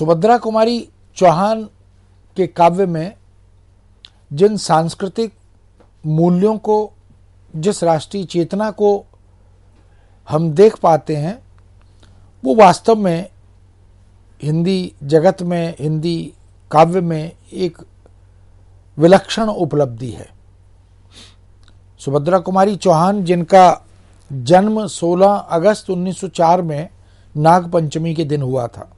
सुभद्रा कुमारी चौहान के काव्य में जिन सांस्कृतिक मूल्यों को जिस राष्ट्रीय चेतना को हम देख पाते हैं वो वास्तव में हिंदी जगत में हिंदी काव्य में एक विलक्षण उपलब्धि है सुभद्रा कुमारी चौहान जिनका जन्म 16 अगस्त 1904 में नाग पंचमी के दिन हुआ था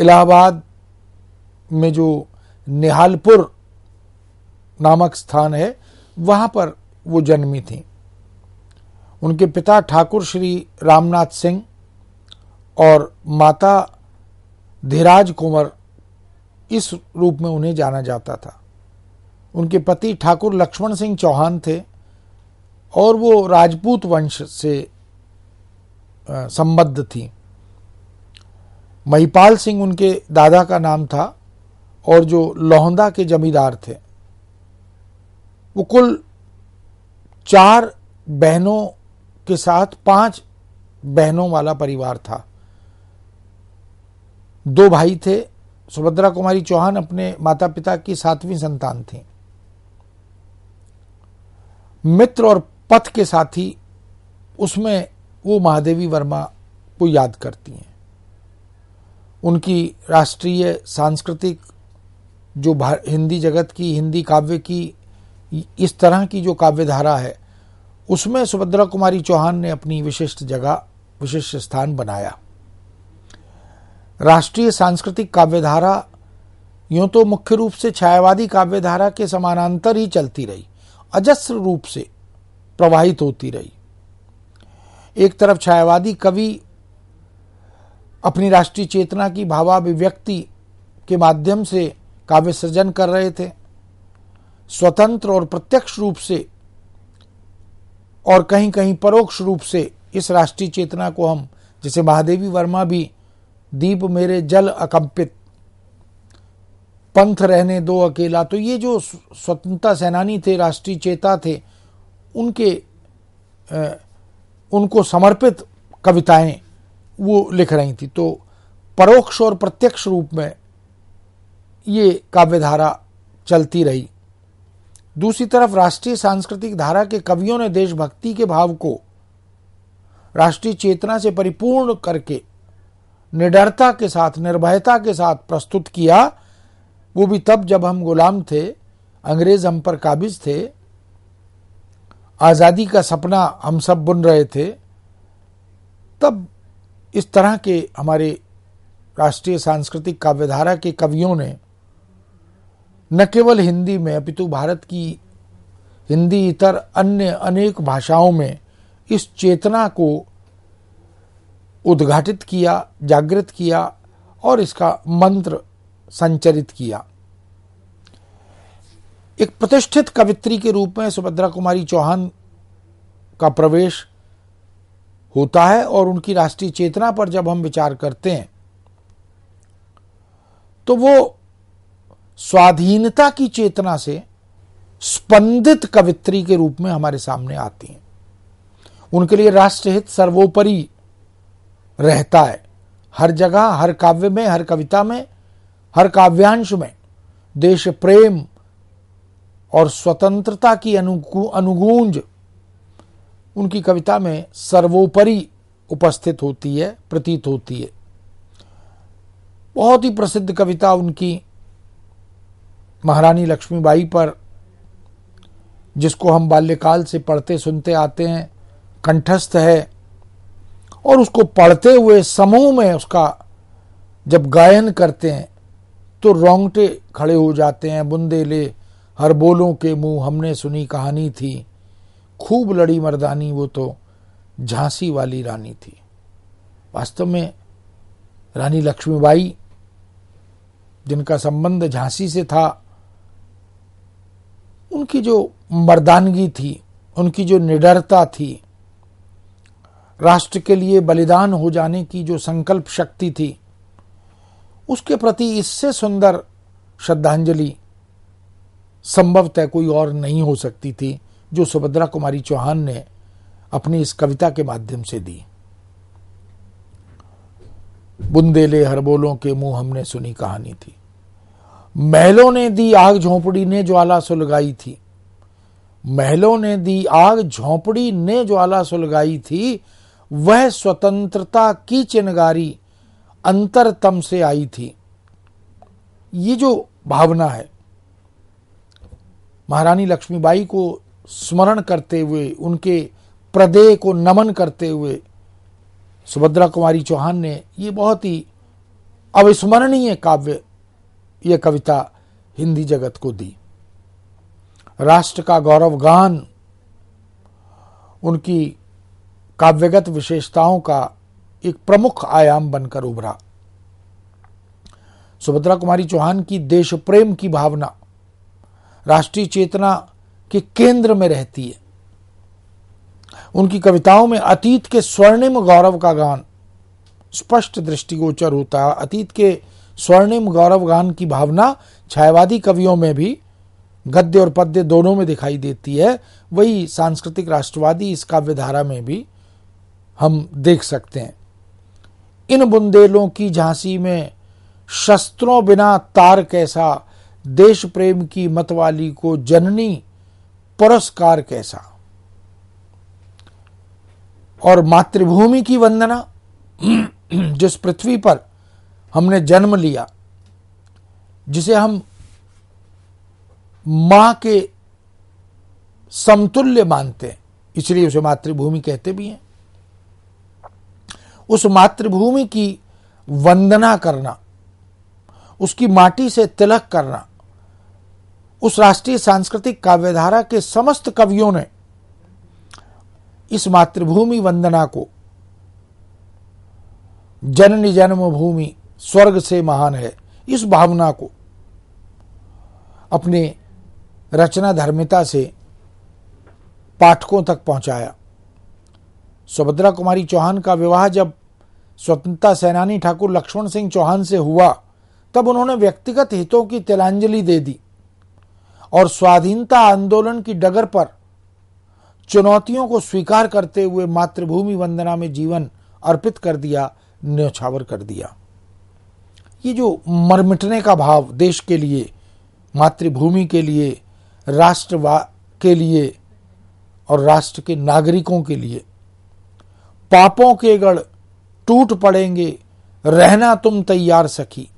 इलाहाबाद में जो निहालपुर नामक स्थान है वहाँ पर वो जन्मी थी उनके पिता ठाकुर श्री रामनाथ सिंह और माता धीराज कुंवर इस रूप में उन्हें जाना जाता था उनके पति ठाकुर लक्ष्मण सिंह चौहान थे और वो राजपूत वंश से संबद्ध थी महिपाल सिंह उनके दादा का नाम था और जो लोहंदा के जमींदार थे वो कुल चार बहनों के साथ पांच बहनों वाला परिवार था दो भाई थे सुभद्रा कुमारी चौहान अपने माता पिता की सातवीं संतान थी मित्र और पथ के साथी उसमें वो महादेवी वर्मा को याद करती हैं उनकी राष्ट्रीय सांस्कृतिक जो हिंदी जगत की हिंदी काव्य की इस तरह की जो काव्य धारा है उसमें सुभद्रा कुमारी चौहान ने अपनी विशिष्ट जगह विशिष्ट स्थान बनाया राष्ट्रीय सांस्कृतिक काव्यधारा यूं तो मुख्य रूप से छायावादी काव्यधारा के समानांतर ही चलती रही अजस्र रूप से प्रवाहित होती रही एक तरफ छायावादी कवि अपनी राष्ट्रीय चेतना की भावाभिव्यक्ति के माध्यम से काव्य सृजन कर रहे थे स्वतंत्र और प्रत्यक्ष रूप से और कहीं कहीं परोक्ष रूप से इस राष्ट्रीय चेतना को हम जैसे महादेवी वर्मा भी दीप मेरे जल अकंपित पंथ रहने दो अकेला तो ये जो स्वतंत्रता सेनानी थे राष्ट्रीय चेता थे उनके उनको समर्पित कविताएं वो लिख रही थी तो परोक्ष और प्रत्यक्ष रूप में ये काव्यधारा चलती रही दूसरी तरफ राष्ट्रीय सांस्कृतिक धारा के कवियों ने देशभक्ति के भाव को राष्ट्रीय चेतना से परिपूर्ण करके निडरता के साथ निर्भयता के साथ प्रस्तुत किया वो भी तब जब हम गुलाम थे अंग्रेज हम पर काबिज थे आज़ादी का सपना हम सब बुन रहे थे तब इस तरह के हमारे राष्ट्रीय सांस्कृतिक काव्यधारा के कवियों ने न केवल हिंदी में अपितु भारत की हिंदी इतर अन्य अनेक भाषाओं में इस चेतना को उद्घाटित किया जागृत किया और इसका मंत्र संचरित किया एक प्रतिष्ठित कवित्री के रूप में सुभद्रा कुमारी चौहान का प्रवेश होता है और उनकी राष्ट्रीय चेतना पर जब हम विचार करते हैं तो वो स्वाधीनता की चेतना से स्पंदित कवित्री के रूप में हमारे सामने आती हैं उनके लिए राष्ट्रहित सर्वोपरि रहता है हर जगह हर काव्य में हर कविता में हर काव्यांश में देश प्रेम और स्वतंत्रता की अनुगूंज उनकी कविता में सर्वोपरि उपस्थित होती है प्रतीत होती है बहुत ही प्रसिद्ध कविता उनकी महारानी लक्ष्मीबाई पर जिसको हम बाल्यकाल से पढ़ते सुनते आते हैं कंठस्थ है और उसको पढ़ते हुए समूह में उसका जब गायन करते हैं तो रोंगटे खड़े हो जाते हैं बुंदे ले हर बोलों के मुंह हमने सुनी कहानी थी खूब लड़ी मर्दानी वो तो झांसी वाली रानी थी वास्तव में रानी लक्ष्मीबाई जिनका संबंध झांसी से था उनकी जो मर्दानगी थी उनकी जो निडरता थी राष्ट्र के लिए बलिदान हो जाने की जो संकल्प शक्ति थी उसके प्रति इससे सुंदर श्रद्धांजलि संभवतः कोई और नहीं हो सकती थी जो सुभद्रा कुमारी चौहान ने अपनी इस कविता के माध्यम से दी बुंदेले हरबोलों के मुंह हमने सुनी कहानी थी महलों ने दी आग झोंपड़ी ने ज्वाला सुलगाई थी महलों ने दी आग झोंपड़ी ने ज्वाला सुलगाई थी वह स्वतंत्रता की चिनगारी अंतरतम से आई थी ये जो भावना है महारानी लक्ष्मीबाई को स्मरण करते हुए उनके प्रदेय को नमन करते हुए सुभद्रा कुमारी चौहान ने ये बहुत ही अविस्मरणीय काव्य ये कविता हिंदी जगत को दी राष्ट्र का गौरवगान उनकी काव्यगत विशेषताओं का एक प्रमुख आयाम बनकर उभरा सुभद्रा कुमारी चौहान की देश प्रेम की भावना राष्ट्रीय चेतना के केंद्र में रहती है उनकी कविताओं में अतीत के स्वर्णिम गौरव का गान स्पष्ट दृष्टिगोचर होता है अतीत के स्वर्णिम गौरव गान की भावना छायावादी कवियों में भी गद्य और पद्य दोनों में दिखाई देती है वही सांस्कृतिक राष्ट्रवादी इस काव्य धारा में भी हम देख सकते हैं इन बुंदेलों की झांसी में शस्त्रों बिना तार कैसा देश प्रेम की मतवाली को जननी पुरस्कार कैसा और मातृभूमि की वंदना जिस पृथ्वी पर हमने जन्म लिया जिसे हम मां के समतुल्य मानते हैं इसलिए उसे मातृभूमि कहते भी हैं उस मातृभूमि की वंदना करना उसकी माटी से तिलक करना उस राष्ट्रीय सांस्कृतिक काव्यधारा के समस्त कवियों ने इस मातृभूमि वंदना को जननी जन्मभूमि स्वर्ग से महान है इस भावना को अपने रचना धर्मिता से पाठकों तक पहुंचाया सुभद्रा कुमारी चौहान का विवाह जब स्वतंत्रता सेनानी ठाकुर लक्ष्मण सिंह चौहान से हुआ तब उन्होंने व्यक्तिगत हितों की तिलांजलि दे दी और स्वाधीनता आंदोलन की डगर पर चुनौतियों को स्वीकार करते हुए मातृभूमि वंदना में जीवन अर्पित कर दिया न्यौछावर कर दिया ये जो मरमिटने का भाव देश के लिए मातृभूमि के लिए राष्ट्र के लिए और राष्ट्र के नागरिकों के लिए पापों के गढ़ टूट पड़ेंगे रहना तुम तैयार सखी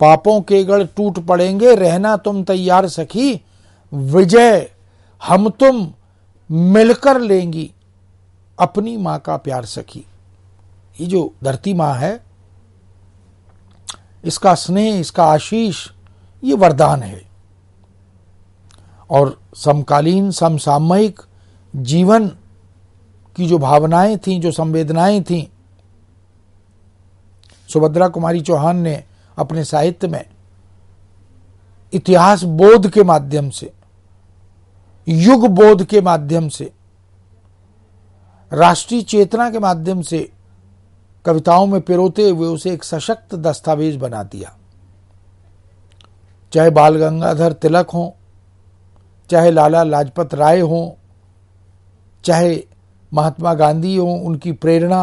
पापों के गढ़ टूट पड़ेंगे रहना तुम तैयार सखी विजय हम तुम मिलकर लेंगी अपनी मां का प्यार सखी ये जो धरती मां है इसका स्नेह इसका आशीष ये वरदान है और समकालीन समसामयिक जीवन की जो भावनाएं थीं जो संवेदनाएं थीं सुभद्रा कुमारी चौहान ने अपने साहित्य में इतिहास बोध के माध्यम से युग बोध के माध्यम से राष्ट्रीय चेतना के माध्यम से कविताओं में पिरोते हुए उसे एक सशक्त दस्तावेज बना दिया चाहे बाल गंगाधर तिलक हो चाहे लाला लाजपत राय हों चाहे महात्मा गांधी हों उनकी प्रेरणा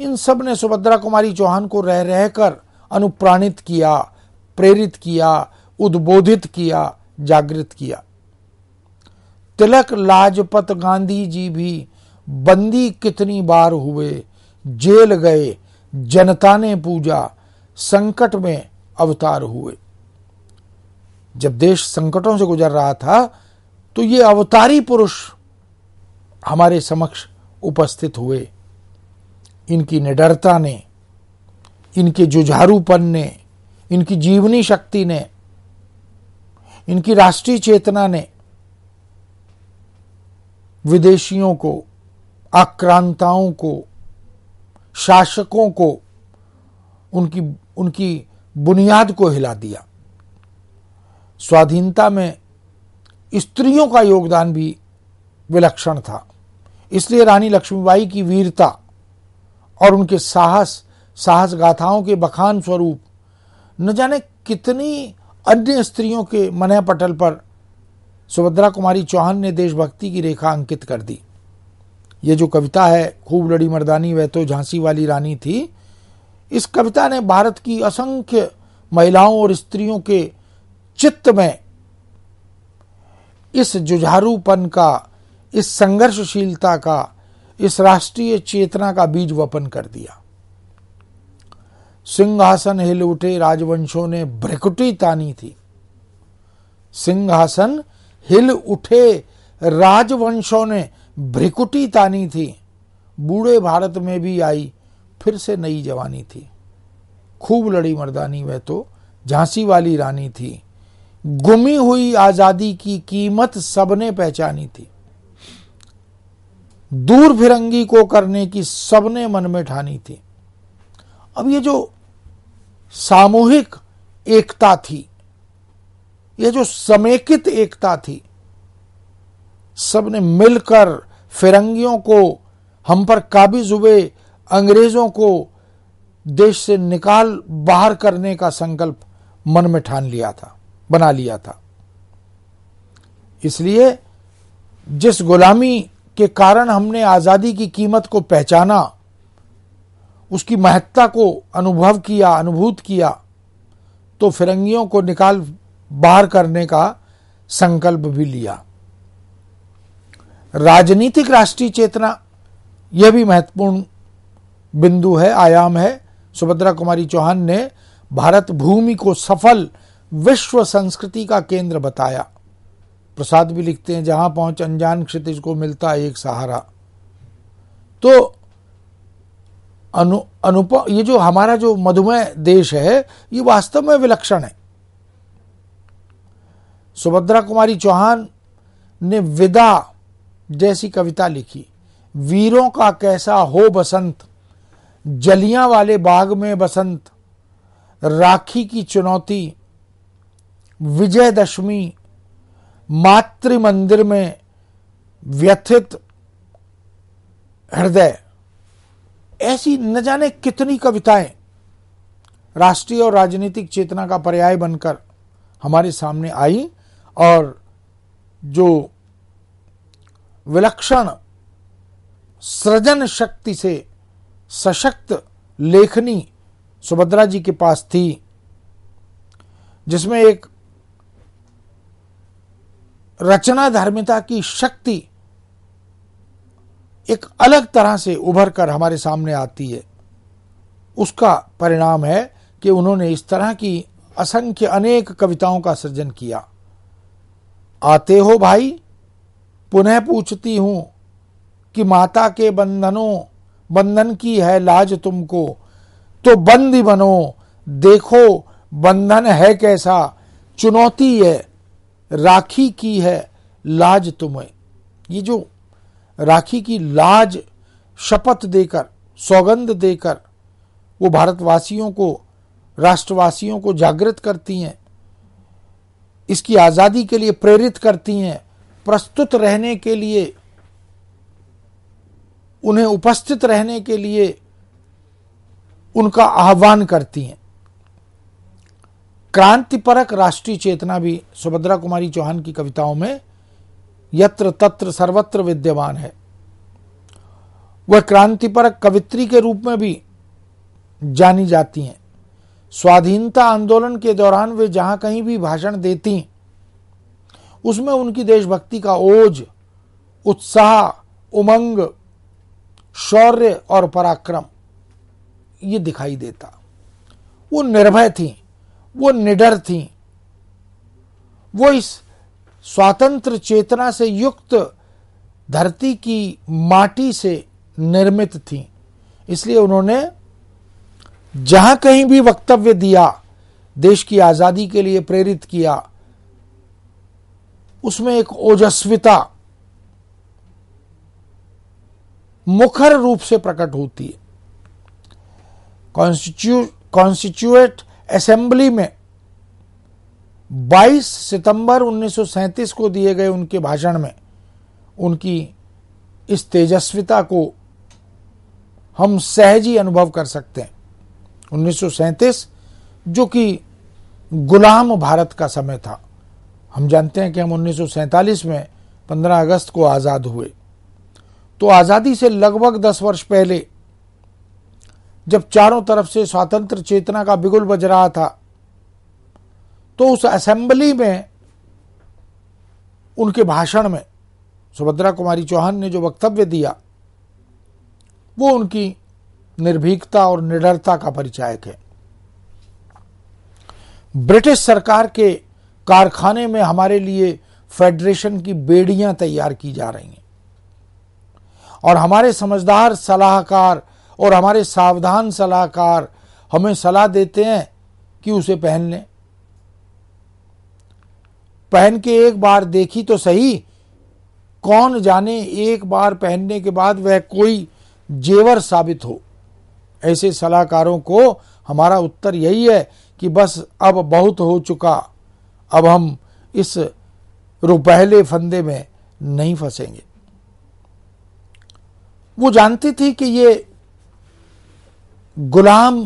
इन सब ने सुभद्रा कुमारी चौहान को रह रह कर अनुप्राणित किया प्रेरित किया उद्बोधित किया जागृत किया तिलक लाजपत गांधी जी भी बंदी कितनी बार हुए जेल गए जनता ने पूजा संकट में अवतार हुए जब देश संकटों से गुजर रहा था तो ये अवतारी पुरुष हमारे समक्ष उपस्थित हुए इनकी निडरता ने इनके जुझारूपन ने इनकी जीवनी शक्ति ने इनकी राष्ट्रीय चेतना ने विदेशियों को आक्रांताओं को शासकों को उनकी उनकी बुनियाद को हिला दिया स्वाधीनता में स्त्रियों का योगदान भी विलक्षण था इसलिए रानी लक्ष्मीबाई की वीरता और उनके साहस साहस गाथाओं के बखान स्वरूप न जाने कितनी अन्य स्त्रियों के मन पटल पर सुभद्रा कुमारी चौहान ने देशभक्ति की रेखा अंकित कर दी ये जो कविता है खूब लड़ी मर्दानी वह तो झांसी वाली रानी थी इस कविता ने भारत की असंख्य महिलाओं और स्त्रियों के चित्त में इस जुझारूपन का इस संघर्षशीलता का इस राष्ट्रीय चेतना का बीज वपन कर दिया सिंहासन हिल उठे राजवंशों ने भ्रिकुटी तानी थी सिंहासन हिल उठे राजवंशों ने भ्रिकुटी तानी थी बूढ़े भारत में भी आई फिर से नई जवानी थी खूब लड़ी मर्दानी वह तो झांसी वाली रानी थी गुमी हुई आजादी की कीमत सबने पहचानी थी दूर फिरंगी को करने की सबने मन में ठानी थी अब ये जो सामूहिक एकता थी ये जो समेकित एकता थी सबने मिलकर फिरंगियों को हम पर काबिज हुए अंग्रेजों को देश से निकाल बाहर करने का संकल्प मन में ठान लिया था बना लिया था इसलिए जिस गुलामी के कारण हमने आज़ादी की कीमत को पहचाना उसकी महत्ता को अनुभव किया अनुभूत किया तो फिरंगियों को निकाल बाहर करने का संकल्प भी लिया राजनीतिक राष्ट्रीय चेतना यह भी महत्वपूर्ण बिंदु है आयाम है सुभद्रा कुमारी चौहान ने भारत भूमि को सफल विश्व संस्कृति का केंद्र बताया प्रसाद भी लिखते हैं जहां पहुंच अनजान क्षितिज को मिलता एक सहारा तो अनु अनुप ये जो हमारा जो मधुमेह देश है ये वास्तव में विलक्षण है सुभद्रा कुमारी चौहान ने विदा जैसी कविता लिखी वीरों का कैसा हो बसंत जलियां वाले बाग में बसंत राखी की चुनौती विजयदशमी मातृ मंदिर में व्यथित हृदय ऐसी न जाने कितनी कविताएं राष्ट्रीय और राजनीतिक चेतना का पर्याय बनकर हमारे सामने आई और जो विलक्षण सृजन शक्ति से सशक्त लेखनी सुभद्रा जी के पास थी जिसमें एक रचना धर्मिता की शक्ति एक अलग तरह से उभर कर हमारे सामने आती है उसका परिणाम है कि उन्होंने इस तरह की असंख्य अनेक कविताओं का सृजन किया आते हो भाई पुनः पूछती हूं कि माता के बंधनों बंधन की है लाज तुमको तो बंदी बनो देखो बंधन है कैसा चुनौती है राखी की है लाज तुम्हें ये जो राखी की लाज शपथ देकर सौगंध देकर वो भारतवासियों को राष्ट्रवासियों को जागृत करती हैं इसकी आज़ादी के लिए प्रेरित करती हैं प्रस्तुत रहने के लिए उन्हें उपस्थित रहने के लिए उनका आह्वान करती हैं क्रांतिपरक राष्ट्रीय चेतना भी सुभद्रा कुमारी चौहान की कविताओं में यत्र तत्र सर्वत्र विद्यमान है वह क्रांतिपरक कवित्री के रूप में भी जानी जाती हैं स्वाधीनता आंदोलन के दौरान वे जहां कहीं भी भाषण देती उसमें उनकी देशभक्ति का ओज उत्साह उमंग शौर्य और पराक्रम ये दिखाई देता वो निर्भय थी वो निडर थी वो इस स्वतंत्र चेतना से युक्त धरती की माटी से निर्मित थी इसलिए उन्होंने जहां कहीं भी वक्तव्य दिया देश की आजादी के लिए प्रेरित किया उसमें एक ओजस्विता मुखर रूप से प्रकट होती है कॉन्स्टिट्यूट कॉन्स्टिट्यूएट असेंबली में 22 सितंबर 1937 को दिए गए उनके भाषण में उनकी इस तेजस्विता को हम सहज ही अनुभव कर सकते हैं उन्नीस जो कि गुलाम भारत का समय था हम जानते हैं कि हम 1947 में 15 अगस्त को आज़ाद हुए तो आज़ादी से लगभग 10 वर्ष पहले जब चारों तरफ से स्वातंत्र चेतना का बिगुल बज रहा था तो उस असेंबली में उनके भाषण में सुभद्रा कुमारी चौहान ने जो वक्तव्य दिया वो उनकी निर्भीकता और निडरता का परिचायक है ब्रिटिश सरकार के कारखाने में हमारे लिए फेडरेशन की बेड़ियां तैयार की जा रही हैं और हमारे समझदार सलाहकार और हमारे सावधान सलाहकार हमें सलाह देते हैं कि उसे पहन लें पहन के एक बार देखी तो सही कौन जाने एक बार पहनने के बाद वह कोई जेवर साबित हो ऐसे सलाहकारों को हमारा उत्तर यही है कि बस अब बहुत हो चुका अब हम इस रुपहले फंदे में नहीं फंसेंगे वो जानती थी कि ये गुलाम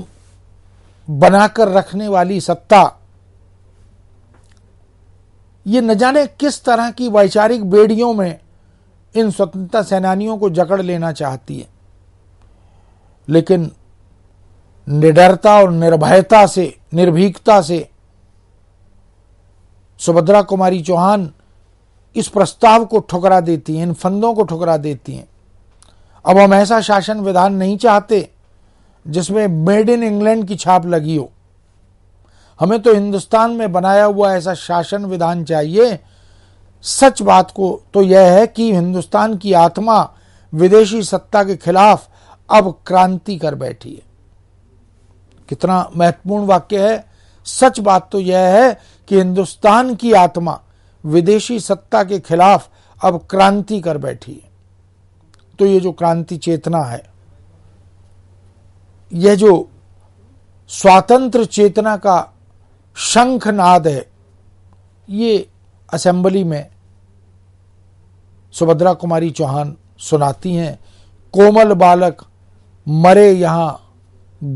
बनाकर रखने वाली सत्ता ये न जाने किस तरह की वैचारिक बेड़ियों में इन स्वतंत्रता सेनानियों को जकड़ लेना चाहती है लेकिन निडरता और निर्भयता से निर्भीकता से सुभद्रा कुमारी चौहान इस प्रस्ताव को ठुकरा देती हैं इन फंदों को ठुकरा देती हैं अब हम ऐसा शासन विधान नहीं चाहते जिसमें मेड इन इंग्लैंड की छाप लगी हो हमें तो हिंदुस्तान में बनाया हुआ ऐसा शासन विधान चाहिए सच बात को तो यह है कि हिंदुस्तान की आत्मा विदेशी सत्ता के खिलाफ अब क्रांति कर बैठी है कितना महत्वपूर्ण वाक्य है सच बात तो यह है कि हिंदुस्तान की आत्मा विदेशी सत्ता के खिलाफ अब क्रांति कर बैठी है तो ये जो क्रांति चेतना है यह जो स्वातंत्र चेतना का शंखनाद है ये असेंबली में सुभद्रा कुमारी चौहान सुनाती हैं कोमल बालक मरे यहां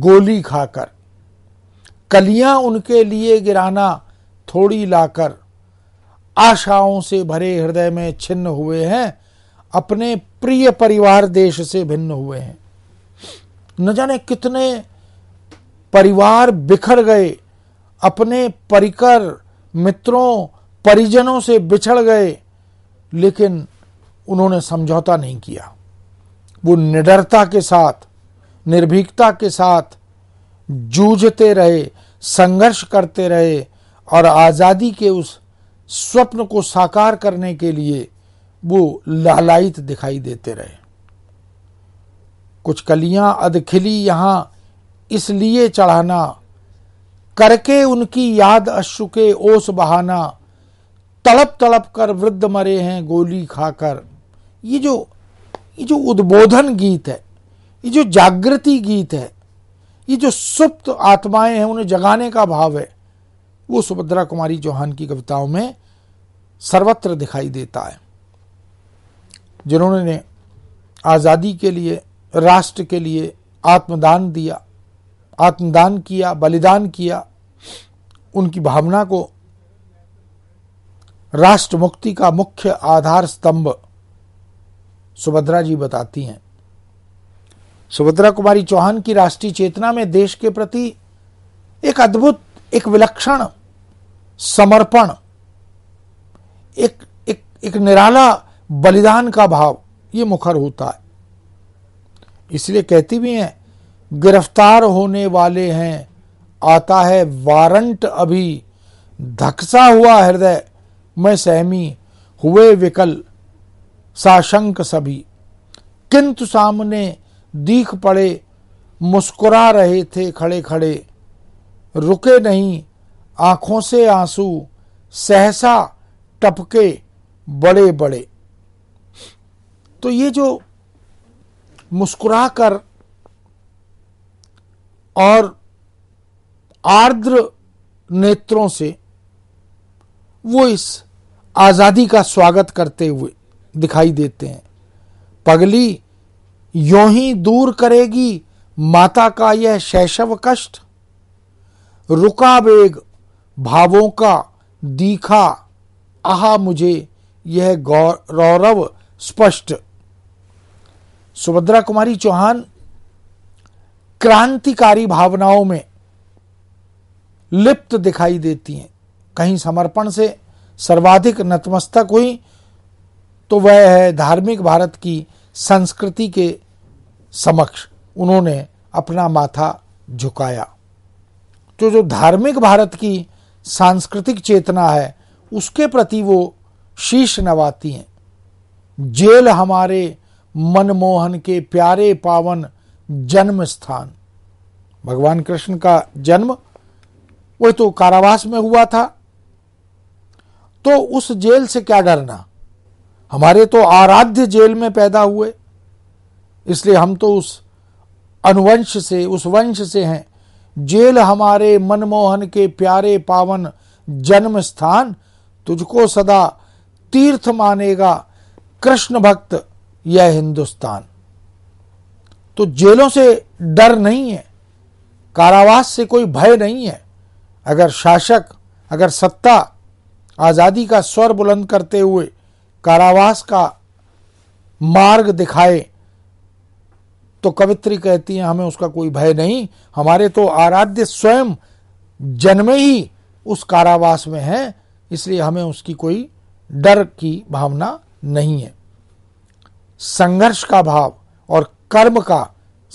गोली खाकर कलियां उनके लिए गिराना थोड़ी लाकर आशाओं से भरे हृदय में छिन्न हुए हैं अपने प्रिय परिवार देश से भिन्न हुए हैं न जाने कितने परिवार बिखर गए अपने परिकर मित्रों परिजनों से बिछड़ गए लेकिन उन्होंने समझौता नहीं किया वो निडरता के साथ निर्भीकता के साथ जूझते रहे संघर्ष करते रहे और आज़ादी के उस स्वप्न को साकार करने के लिए वो लालायित दिखाई देते रहे कुछ कलियां अधखिली यहां इसलिए चढ़ाना करके उनकी याद अश्रु के ओस बहाना तड़प तड़प कर वृद्ध मरे हैं गोली खाकर ये जो ये जो उद्बोधन गीत है ये जो जागृति गीत है ये जो सुप्त आत्माएं हैं उन्हें जगाने का भाव है वो सुभद्रा कुमारी चौहान की कविताओं में सर्वत्र दिखाई देता है जिन्होंने आज़ादी के लिए राष्ट्र के लिए आत्मदान दिया आत्मदान किया बलिदान किया उनकी भावना को राष्ट्र मुक्ति का मुख्य आधार स्तंभ सुभद्रा जी बताती हैं सुभद्रा कुमारी चौहान की राष्ट्रीय चेतना में देश के प्रति एक अद्भुत एक विलक्षण समर्पण एक एक एक निराला बलिदान का भाव ये मुखर होता है इसलिए कहती भी हैं गिरफ्तार होने वाले हैं आता है वारंट अभी धकसा हुआ हृदय में सहमी हुए विकल साशंक सभी किंतु सामने दीख पड़े मुस्कुरा रहे थे खड़े खड़े रुके नहीं आंखों से आंसू सहसा टपके बड़े बड़े तो ये जो मुस्कुरा कर और आर्द्र नेत्रों से वो इस आज़ादी का स्वागत करते हुए दिखाई देते हैं पगली यो ही दूर करेगी माता का यह शैशव कष्ट रुका बेग भावों का दीखा आहा मुझे यह गौरव स्पष्ट सुभद्रा कुमारी चौहान क्रांतिकारी भावनाओं में लिप्त दिखाई देती हैं कहीं समर्पण से सर्वाधिक नतमस्तक हुई तो वह है धार्मिक भारत की संस्कृति के समक्ष उन्होंने अपना माथा झुकाया तो जो धार्मिक भारत की सांस्कृतिक चेतना है उसके प्रति वो शीश नवाती हैं जेल हमारे मनमोहन के प्यारे पावन जन्म स्थान भगवान कृष्ण का जन्म वह तो कारावास में हुआ था तो उस जेल से क्या डरना हमारे तो आराध्य जेल में पैदा हुए इसलिए हम तो उस अनुवंश से उस वंश से हैं जेल हमारे मनमोहन के प्यारे पावन जन्म स्थान तुझको सदा तीर्थ मानेगा कृष्ण भक्त यह हिंदुस्तान तो जेलों से डर नहीं है कारावास से कोई भय नहीं है अगर शासक अगर सत्ता आज़ादी का स्वर बुलंद करते हुए कारावास का मार्ग दिखाए तो कवित्री कहती है हमें उसका कोई भय नहीं हमारे तो आराध्य स्वयं जन्मे ही उस कारावास में है इसलिए हमें उसकी कोई डर की भावना नहीं है संघर्ष का भाव और कर्म का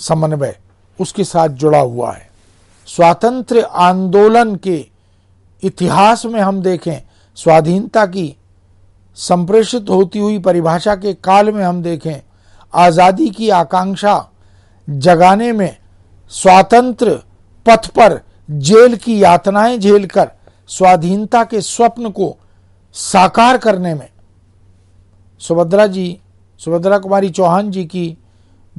समन्वय उसके साथ जुड़ा हुआ है स्वातंत्र आंदोलन के इतिहास में हम देखें स्वाधीनता की संप्रेषित होती हुई परिभाषा के काल में हम देखें आज़ादी की आकांक्षा जगाने में स्वातंत्र पथ पर जेल की यातनाएं झेलकर स्वाधीनता के स्वप्न को साकार करने में सुभद्रा जी सुभद्रा कुमारी चौहान जी की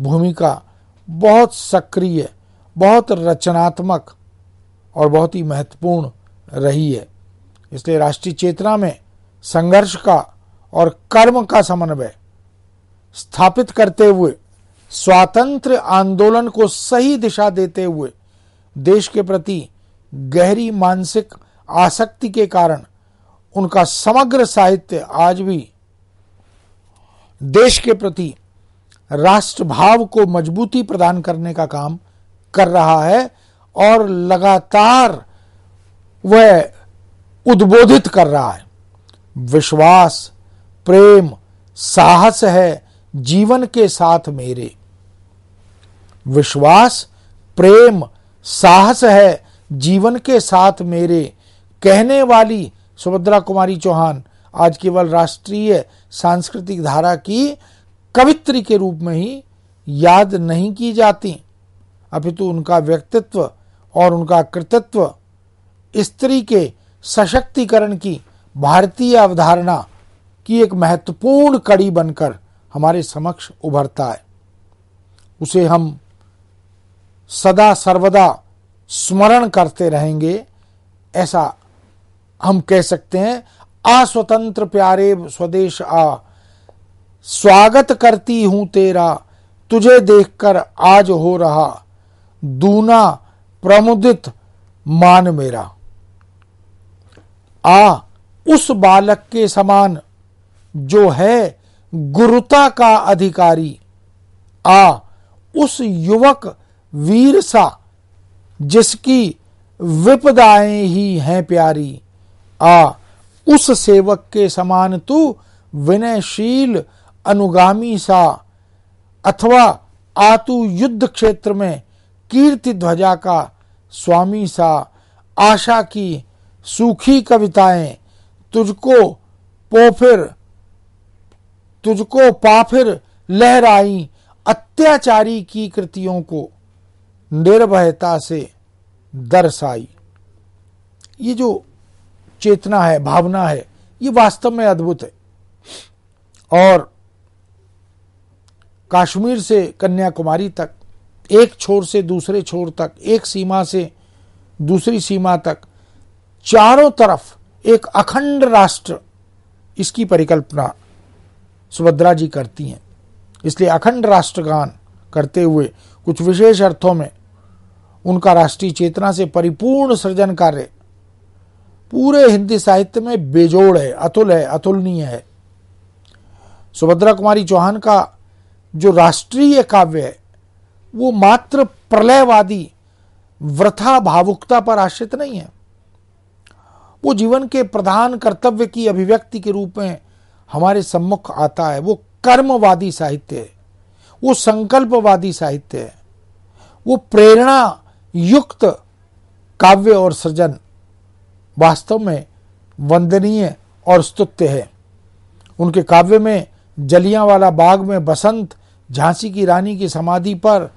भूमिका बहुत सक्रिय बहुत रचनात्मक और बहुत ही महत्वपूर्ण रही है इसलिए राष्ट्रीय चेतना में संघर्ष का और कर्म का समन्वय स्थापित करते हुए स्वातंत्र आंदोलन को सही दिशा देते हुए देश के प्रति गहरी मानसिक आसक्ति के कारण उनका समग्र साहित्य आज भी देश के प्रति राष्ट्रभाव को मजबूती प्रदान करने का काम कर रहा है और लगातार वह उद्बोधित कर रहा है विश्वास प्रेम साहस है जीवन के साथ मेरे विश्वास प्रेम साहस है जीवन के साथ मेरे कहने वाली सुभद्रा कुमारी चौहान आज केवल राष्ट्रीय सांस्कृतिक धारा की कवित्री के रूप में ही याद नहीं की जाती अपितु उनका व्यक्तित्व और उनका कृतित्व स्त्री के सशक्तिकरण की भारतीय अवधारणा की एक महत्वपूर्ण कड़ी बनकर हमारे समक्ष उभरता है उसे हम सदा सर्वदा स्मरण करते रहेंगे ऐसा हम कह सकते हैं अस्वतंत्र प्यारे स्वदेश आ स्वागत करती हूं तेरा तुझे देखकर आज हो रहा दूना प्रमुदित मान मेरा आ उस बालक के समान जो है गुरुता का अधिकारी आ उस युवक वीर सा जिसकी विपदाएं ही हैं प्यारी आ उस सेवक के समान तू विनयशील अनुगामी सा अथवा आतु युद्ध क्षेत्र में कीर्ति ध्वजा का स्वामी सा आशा की सूखी कविताएं तुझको पोफिर तुझको पाफिर लहराई अत्याचारी की कृतियों को निर्भयता से दर्शाई ये जो चेतना है भावना है ये वास्तव में अद्भुत है और कश्मीर से कन्याकुमारी तक एक छोर से दूसरे छोर तक एक सीमा से दूसरी सीमा तक चारों तरफ एक अखंड राष्ट्र इसकी परिकल्पना सुभद्रा जी करती हैं इसलिए अखंड राष्ट्रगान करते हुए कुछ विशेष अर्थों में उनका राष्ट्रीय चेतना से परिपूर्ण सृजन कार्य पूरे हिंदी साहित्य में बेजोड़ है अतुल है अतुलनीय है सुभद्रा कुमारी चौहान का जो राष्ट्रीय काव्य है वो मात्र प्रलयवादी व्रथा भावुकता पर आश्रित नहीं है वो जीवन के प्रधान कर्तव्य की अभिव्यक्ति के रूप में हमारे सम्मुख आता है वो कर्मवादी साहित्य है वो संकल्पवादी साहित्य है वो प्रेरणा युक्त काव्य और सृजन वास्तव में वंदनीय और स्तुत्य है उनके काव्य में जलियां वाला बाग में बसंत झांसी की रानी की समाधि पर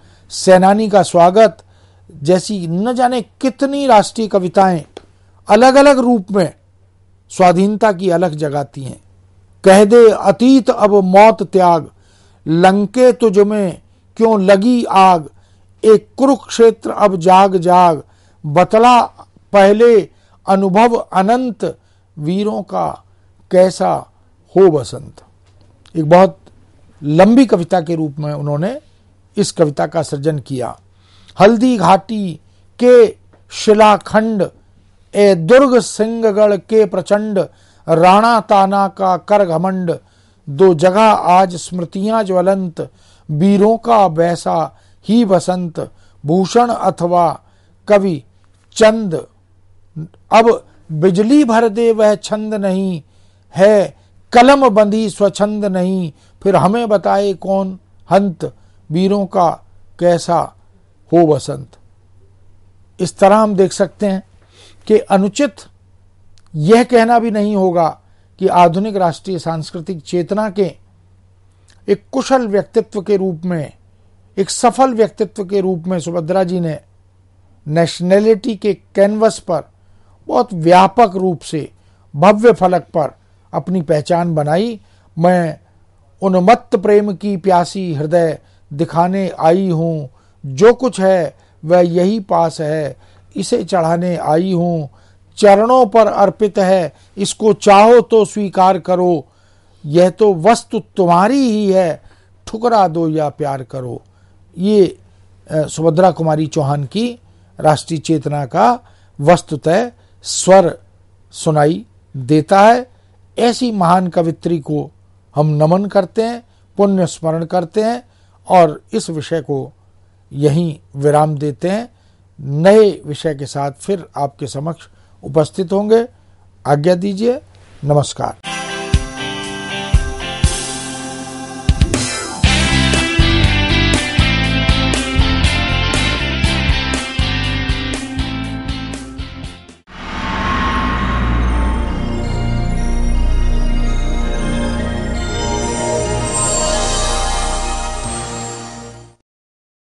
सेनानी का स्वागत जैसी न जाने कितनी राष्ट्रीय कविताएं अलग अलग रूप में स्वाधीनता की अलग जगाती हैं कह दे अतीत अब मौत त्याग लंके तुझ में क्यों लगी आग एक कुरुक्षेत्र अब जाग जाग बतला पहले अनुभव अनंत वीरों का कैसा हो बसंत एक बहुत लंबी कविता के रूप में उन्होंने इस कविता का सृजन किया हल्दी घाटी के शिलाखंड ए दुर्ग सिंहगढ़ के प्रचंड राणा ताना का कर घमंड दो जगह आज स्मृतियां ज्वलंत वीरों का वैसा ही बसंत भूषण अथवा कवि चंद अब बिजली भर दे वह छंद नहीं है कलम बंदी स्वच्छंद नहीं फिर हमें बताए कौन हंत वीरों का कैसा हो बसंत इस तरह हम देख सकते हैं कि अनुचित यह कहना भी नहीं होगा कि आधुनिक राष्ट्रीय सांस्कृतिक चेतना के एक कुशल व्यक्तित्व के रूप में एक सफल व्यक्तित्व के रूप में सुभद्रा जी ने नेशनैलिटी के कैनवस पर बहुत व्यापक रूप से भव्य फलक पर अपनी पहचान बनाई मैं उन्मत्त प्रेम की प्यासी हृदय दिखाने आई हूँ जो कुछ है वह यही पास है इसे चढ़ाने आई हूँ चरणों पर अर्पित है इसको चाहो तो स्वीकार करो यह तो वस्तु तुम्हारी ही है ठुकरा दो या प्यार करो ये सुभद्रा कुमारी चौहान की राष्ट्रीय चेतना का वस्तुतः स्वर सुनाई देता है ऐसी महान कवित्री को हम नमन करते हैं पुण्य स्मरण करते हैं और इस विषय को यहीं विराम देते हैं नए विषय के साथ फिर आपके समक्ष उपस्थित होंगे आज्ञा दीजिए नमस्कार